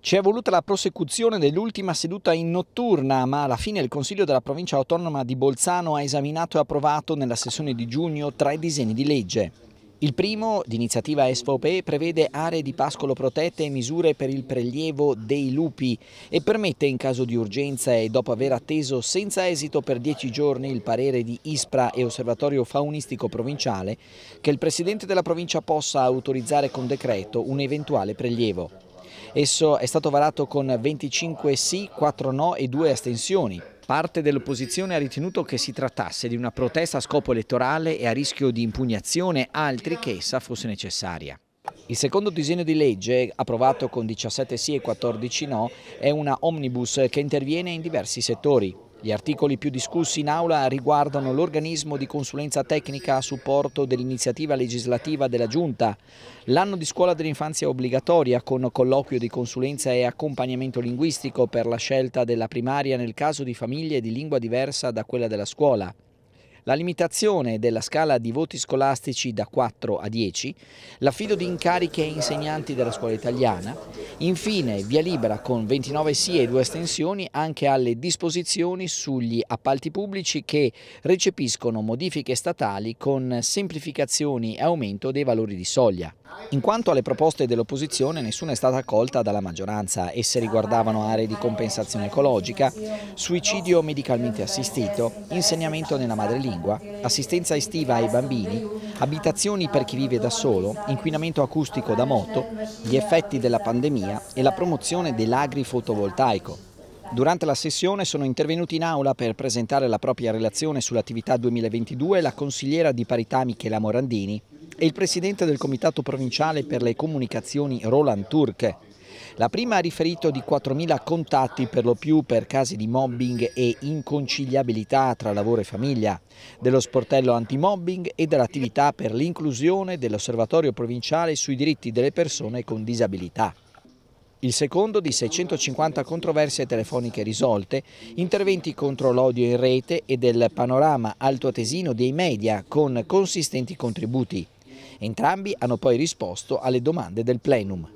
Ci è voluta la prosecuzione dell'ultima seduta in notturna, ma alla fine il Consiglio della Provincia Autonoma di Bolzano ha esaminato e approvato nella sessione di giugno tre disegni di legge. Il primo, d'iniziativa SVP, prevede aree di pascolo protette e misure per il prelievo dei lupi e permette in caso di urgenza e dopo aver atteso senza esito per dieci giorni il parere di ISPRA e Osservatorio Faunistico Provinciale che il Presidente della Provincia possa autorizzare con decreto un eventuale prelievo. Esso è stato varato con 25 sì, 4 no e 2 astensioni. Parte dell'opposizione ha ritenuto che si trattasse di una protesta a scopo elettorale e a rischio di impugnazione, altri che essa fosse necessaria. Il secondo disegno di legge, approvato con 17 sì e 14 no, è una omnibus che interviene in diversi settori. Gli articoli più discussi in aula riguardano l'organismo di consulenza tecnica a supporto dell'iniziativa legislativa della Giunta, l'anno di scuola dell'infanzia obbligatoria con colloquio di consulenza e accompagnamento linguistico per la scelta della primaria nel caso di famiglie di lingua diversa da quella della scuola la limitazione della scala di voti scolastici da 4 a 10, l'affido di incariche ai insegnanti della scuola italiana, infine via libera con 29 sì e due estensioni anche alle disposizioni sugli appalti pubblici che recepiscono modifiche statali con semplificazioni e aumento dei valori di soglia. In quanto alle proposte dell'opposizione nessuna è stata accolta dalla maggioranza, esse riguardavano aree di compensazione ecologica, suicidio medicalmente assistito, insegnamento nella madrelingua, lingua, assistenza estiva ai bambini, abitazioni per chi vive da solo, inquinamento acustico da moto, gli effetti della pandemia e la promozione dell'agri fotovoltaico. Durante la sessione sono intervenuti in aula per presentare la propria relazione sull'attività 2022 la consigliera di parità Michela Morandini e il presidente del Comitato Provinciale per le Comunicazioni Roland Turche. La prima ha riferito di 4.000 contatti per lo più per casi di mobbing e inconciliabilità tra lavoro e famiglia, dello sportello antimobbing e dell'attività per l'inclusione dell'Osservatorio Provinciale sui diritti delle persone con disabilità. Il secondo di 650 controversie telefoniche risolte, interventi contro l'odio in rete e del panorama altoatesino dei media con consistenti contributi. Entrambi hanno poi risposto alle domande del plenum.